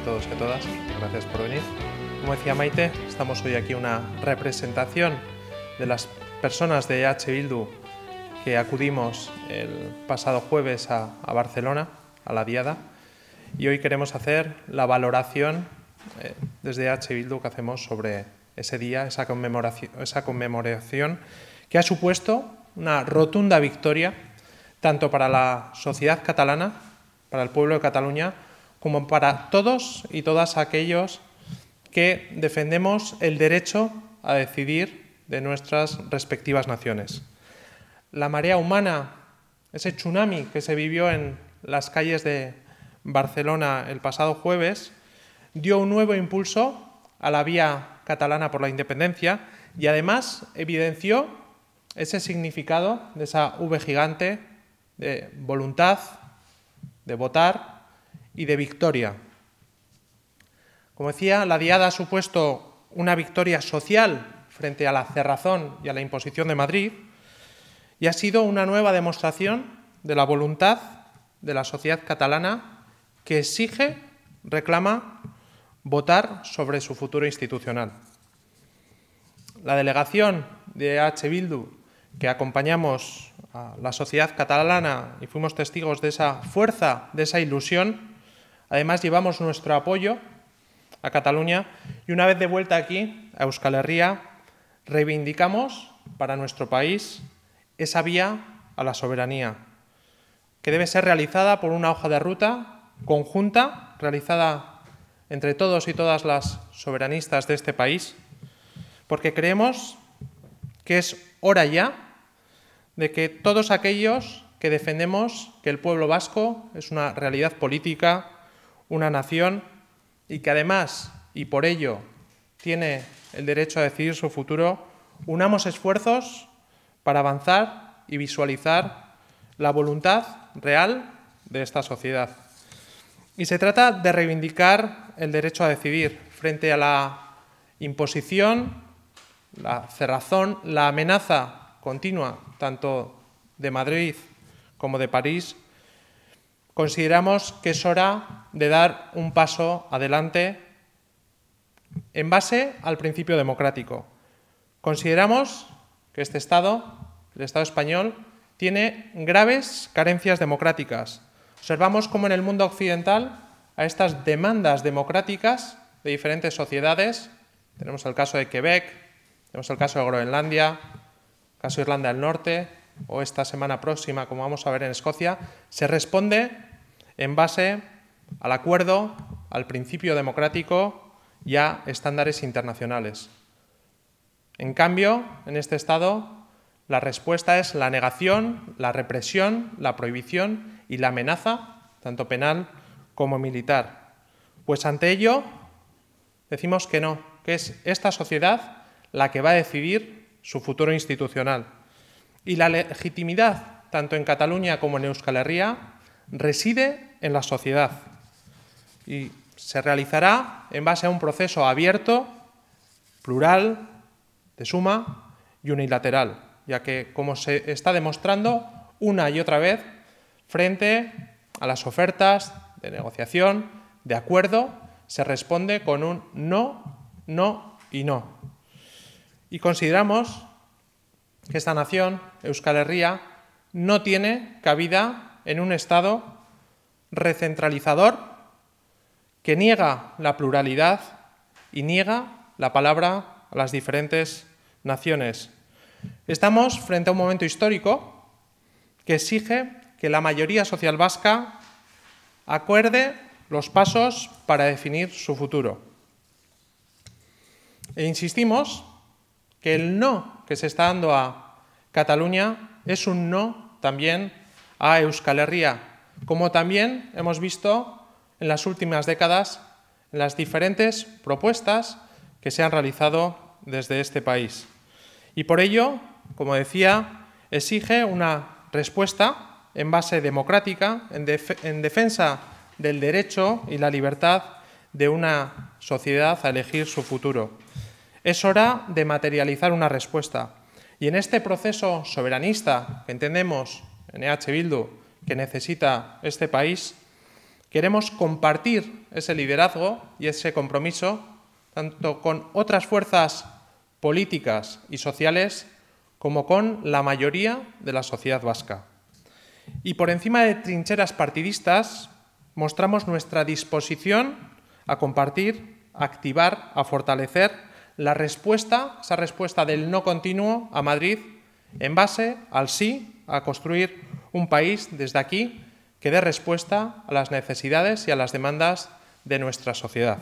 a todos y a todas. Gracias por venir. Como decía Maite, estamos hoy aquí una representación de las personas de H. Bildu que acudimos el pasado jueves a, Barcelona, a la Diada, y hoy queremos hacer la valoración eh, desde H. Bildu que hacemos sobre ese día, esa conmemoración, esa conmemoración que ha supuesto una rotunda victoria tanto para la sociedad catalana, para el pueblo de Cataluña, como para todos y todas aquellos que defendemos el derecho a decidir de nuestras respectivas naciones. La marea humana, ese tsunami que se vivió en las calles de Barcelona el pasado jueves, dio un nuevo impulso a la vía catalana por la independencia y además evidenció ese significado de esa V gigante de voluntad, de votar y de victoria. Como decía, la diada ha supuesto una victoria social frente a la cerrazón y a la imposición de Madrid y ha sido una nueva demostración de la voluntad de la sociedad catalana que exige, reclama, votar sobre su futuro institucional. La delegación de H. Bildu, que acompañamos a la sociedad catalana y fuimos testigos de esa fuerza, de esa ilusión, Además, llevamos nuestro apoyo a Cataluña y una vez de vuelta aquí, a Euskal Herria, reivindicamos para nuestro país esa vía a la soberanía, que debe ser realizada por una hoja de ruta conjunta, realizada entre todos y todas las soberanistas de este país, porque creemos que es hora ya de que todos aquellos que defendemos que el pueblo vasco es una realidad política, una nación y que además, y por ello, tiene el derecho a decidir su futuro, unamos esfuerzos para avanzar y visualizar la voluntad real de esta sociedad. Y se trata de reivindicar el derecho a decidir frente a la imposición, la cerrazón, la amenaza continua, tanto de Madrid como de París, consideramos que es hora de dar un paso adelante en base al principio democrático. Consideramos que este Estado, el Estado español, tiene graves carencias democráticas. Observamos cómo en el mundo occidental a estas demandas democráticas de diferentes sociedades, tenemos el caso de Quebec, tenemos el caso de Groenlandia, el caso de Irlanda del Norte, o esta semana próxima, como vamos a ver en Escocia, se responde en base al acuerdo, al principio democrático y a estándares internacionales. En cambio, en este Estado, la respuesta es la negación, la represión, la prohibición y la amenaza, tanto penal como militar. Pues ante ello, decimos que no, que es esta sociedad la que va a decidir su futuro institucional. Y la legitimidad, tanto en Cataluña como en Euskal Herria, reside en la sociedad. Y se realizará en base a un proceso abierto, plural, de suma y unilateral, ya que, como se está demostrando una y otra vez, frente a las ofertas de negociación, de acuerdo, se responde con un no, no y no. Y consideramos que esta nación, Euskal Herria, no tiene cabida en un Estado recentralizador que niega la pluralidad y niega la palabra a las diferentes naciones. Estamos frente a un momento histórico que exige que la mayoría social vasca acuerde los pasos para definir su futuro. E insistimos que el no que se está dando a Cataluña es un no también a Euskal Herria, como también hemos visto en las últimas décadas en las diferentes propuestas que se han realizado desde este país. Y por ello, como decía, exige una respuesta en base democrática, en, en defensa del derecho y la libertad de una sociedad a elegir su futuro. Es hora de materializar una respuesta, y en este proceso soberanista que entendemos en EH Bildu que necesita este país, queremos compartir ese liderazgo y ese compromiso tanto con otras fuerzas políticas y sociales como con la mayoría de la sociedad vasca. Y por encima de trincheras partidistas, mostramos nuestra disposición a compartir, a activar, a fortalecer la respuesta, esa respuesta del no continuo a Madrid en base al sí a construir un país desde aquí que dé respuesta a las necesidades y a las demandas de nuestra sociedad.